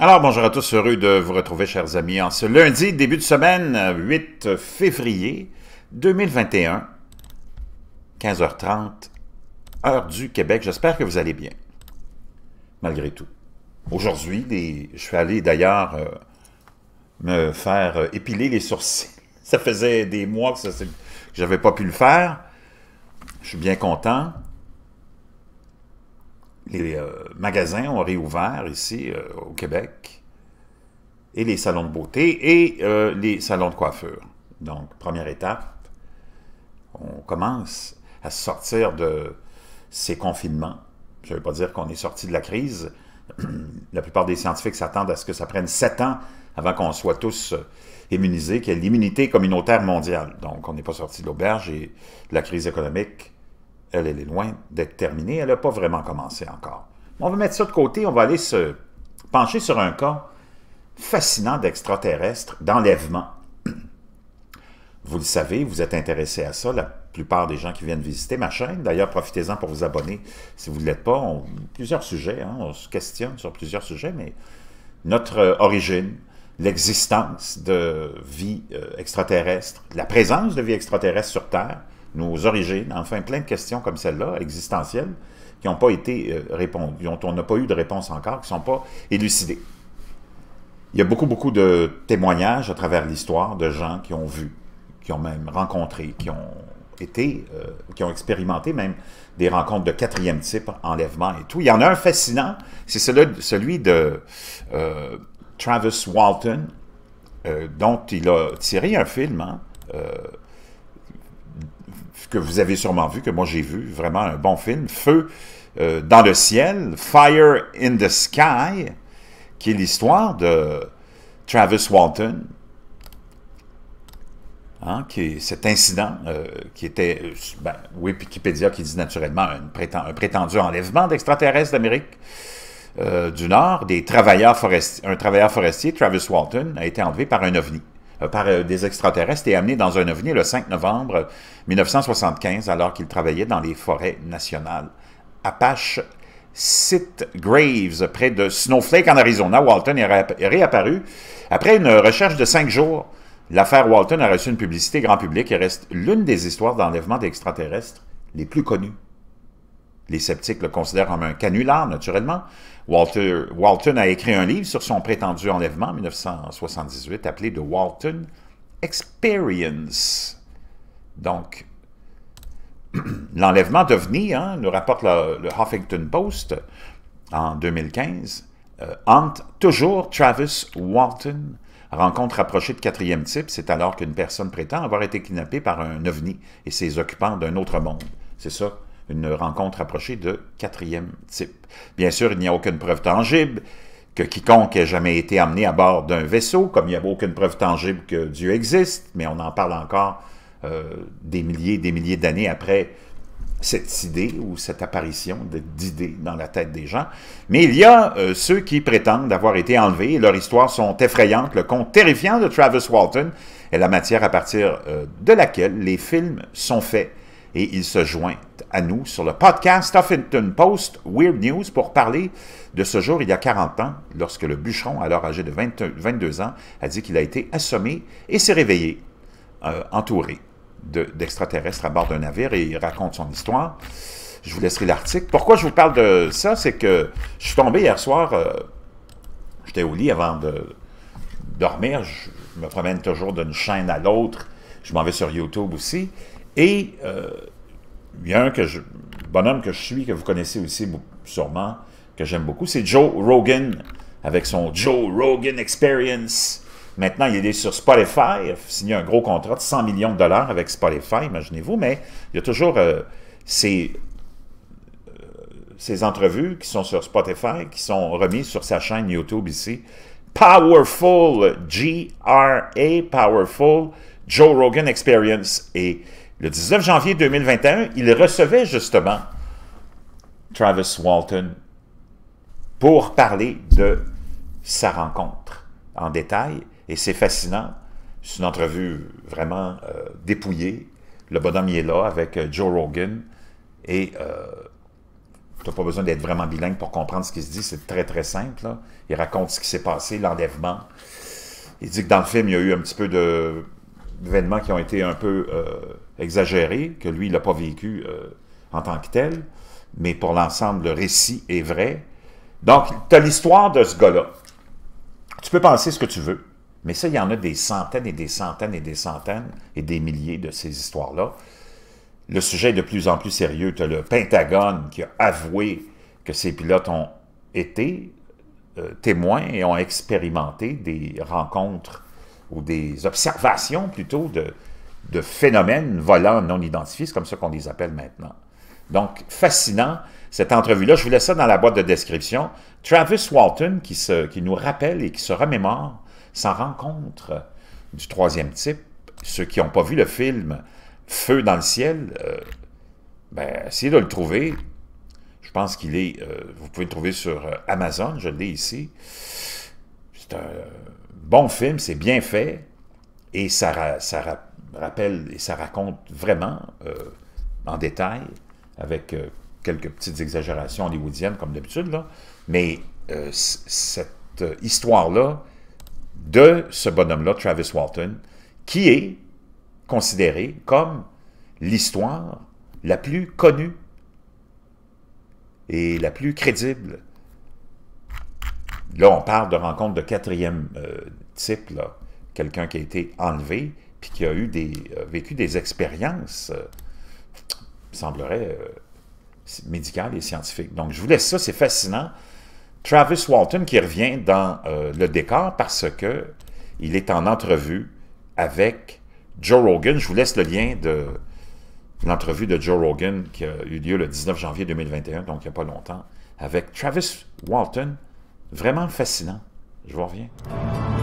Alors, bonjour à tous, heureux de vous retrouver, chers amis, en ce lundi, début de semaine, 8 février 2021, 15h30, heure du Québec. J'espère que vous allez bien, malgré tout. Aujourd'hui, je suis allé d'ailleurs euh, me faire euh, épiler les sourcils. Ça faisait des mois que, je n'avais pas pu le faire. Je suis bien content les euh, magasins ont réouvert ici euh, au Québec, et les salons de beauté, et euh, les salons de coiffure. Donc, première étape, on commence à sortir de ces confinements. Je ne veux pas dire qu'on est sorti de la crise. la plupart des scientifiques s'attendent à ce que ça prenne sept ans avant qu'on soit tous immunisés, qu'il y ait l'immunité communautaire mondiale. Donc, on n'est pas sorti de l'auberge et de la crise économique elle, est loin d'être terminée, elle n'a pas vraiment commencé encore. On va mettre ça de côté, on va aller se pencher sur un cas fascinant d'extraterrestres d'enlèvement. Vous le savez, vous êtes intéressé à ça, la plupart des gens qui viennent visiter ma chaîne. D'ailleurs, profitez-en pour vous abonner si vous ne l'êtes pas. plusieurs sujets, hein. on se questionne sur plusieurs sujets, mais notre euh, origine, l'existence de vie euh, extraterrestre, la présence de vie extraterrestre sur Terre, nos origines, enfin plein de questions comme celle-là, existentielles, qui n'ont pas été euh, répondues, dont on n'a pas eu de réponse encore, qui ne sont pas élucidées. Il y a beaucoup, beaucoup de témoignages à travers l'histoire de gens qui ont vu, qui ont même rencontré, qui ont été, euh, qui ont expérimenté même des rencontres de quatrième type, enlèvement et tout. Il y en a un fascinant, c'est celui, de euh, Travis Walton, dont il a tiré un film, hein, que vous avez sûrement vu, que moi j'ai vu, vraiment un bon film, Feu euh, dans le ciel, Fire in the Sky, qui est l'histoire de Travis Walton, Hein, qui, cet incident euh, qui était, ben, Wikipédia qui dit naturellement un, prétendu enlèvement d'extraterrestres d'Amérique euh, du Nord, des travailleurs forestiers, un travailleur forestier, Travis Walton, a été enlevé par un ovni. Euh, par euh, des extraterrestres et amené dans un ovni le 5 novembre 1975 alors qu'il travaillait dans les forêts nationales. Apache Sit Graves, près de Snowflake en Arizona, Walton est réapparu. Après une recherche de cinq jours, l'affaire Walton a reçu une publicité grand public et reste l'une des histoires d'enlèvement d'extraterrestres les plus connues. Les sceptiques le considèrent comme un canular, naturellement. Walton a écrit un livre sur son prétendu enlèvement en 1978 appelé The Walton Experience. Donc, l'enlèvement d'OVNI, hein, nous rapporte le, Huffington Post en 2015, Ant euh, toujours Travis Walton, rencontre rapprochée de quatrième type, c'est alors qu'une personne prétend avoir été kidnappée par un ovni et ses occupants d'un autre monde. C'est ça, une rencontre approchée de quatrième type. Bien sûr, il n'y a aucune preuve tangible que quiconque ait jamais été amené à bord d'un vaisseau, comme il n'y a aucune preuve tangible que Dieu existe, mais on en parle encore euh, des milliers et des milliers d'années après cette idée ou cette apparition d'idées dans la tête des gens. Mais il y a euh, ceux qui prétendent avoir été enlevés et leurs histoires sont effrayantes. Le conte terrifiant de Travis Walton est la matière à partir euh, de laquelle les films sont faits et il se joint à nous sur le podcast Huffington Post Weird News pour parler de ce jour il y a 40 ans, lorsque le bûcheron, alors âgé de 22 ans, a dit qu'il a été assommé et s'est réveillé, euh, entouré d'extraterrestres à bord d'un navire et il raconte son histoire. Je vous laisserai l'article. Pourquoi je vous parle de ça, c'est que je suis tombé hier soir, euh, j'étais au lit avant de dormir, je me promène toujours d'une chaîne à l'autre, je m'en vais sur YouTube aussi, et euh, il y a un que bonhomme que je suis, que vous connaissez aussi sûrement, que j'aime beaucoup, c'est Joe Rogan, avec son Joe Rogan Experience. Maintenant, il est sur Spotify, il a signé un gros contrat de 100 millions de dollars avec Spotify, imaginez-vous, mais il y a toujours ces, euh, ces euh, entrevues qui sont sur Spotify, qui sont remises sur sa chaîne YouTube ici. Powerful, G-R-A, Powerful, Joe Rogan Experience. Et le 19 janvier 2021, il recevait justement Travis Walton pour parler de sa rencontre en détail. Et c'est fascinant. C'est une entrevue vraiment euh, dépouillée. Le bonhomme, y est là avec euh, Joe Rogan. Et euh, tu n'as pas besoin d'être vraiment bilingue pour comprendre ce qu'il se dit. C'est très, très simple. Il raconte ce qui s'est passé, l'enlèvement. Il dit que dans le film, il y a eu un petit peu de événements qui ont été un peu euh, exagérés, que lui, il n'a pas vécu euh, en tant que tel, mais pour l'ensemble, le récit est vrai. Donc, tu as l'histoire de ce gars-là. Tu peux penser ce que tu veux, mais ça, il y en a des centaines et des centaines et des centaines et des milliers de ces histoires-là. Le sujet est de plus en plus sérieux. Tu as le Pentagone qui a avoué que ces pilotes ont été euh, témoins et ont expérimenté des rencontres ou des observations plutôt de, phénomènes volants non identifiés, c'est comme ça qu'on les appelle maintenant. Donc, fascinant, cette entrevue-là. Je vous laisse ça dans la boîte de description. Travis Walton, qui, qui nous rappelle et qui se remémore sans rencontre euh, du troisième type. Ceux qui n'ont pas vu le film Feu dans le ciel, euh, ben, essayez de le trouver. Je pense qu'il est... Euh, vous pouvez le trouver sur Amazon, je l'ai ici. C'est un bon film, c'est bien fait, et ça, rappelle et ça raconte vraiment euh, en détail, avec euh, quelques petites exagérations hollywoodiennes comme d'habitude, mais euh, cette histoire-là de ce bonhomme-là, Travis Walton, qui est considéré comme l'histoire la plus connue et la plus crédible là, on parle de rencontre de quatrième euh, type, Quelqu'un qui a été enlevé, puis qui a eu des, euh, vécu des expériences, me euh, semblerait, médicales et scientifiques. Donc, je vous laisse ça, c'est fascinant. Travis Walton qui revient dans le décor parce que il est en entrevue avec Joe Rogan. Je vous laisse le lien de l'entrevue de Joe Rogan qui a eu lieu le 19 janvier 2021, donc il n'y a pas longtemps, avec Travis Walton, Vraiment fascinant. Je vous reviens.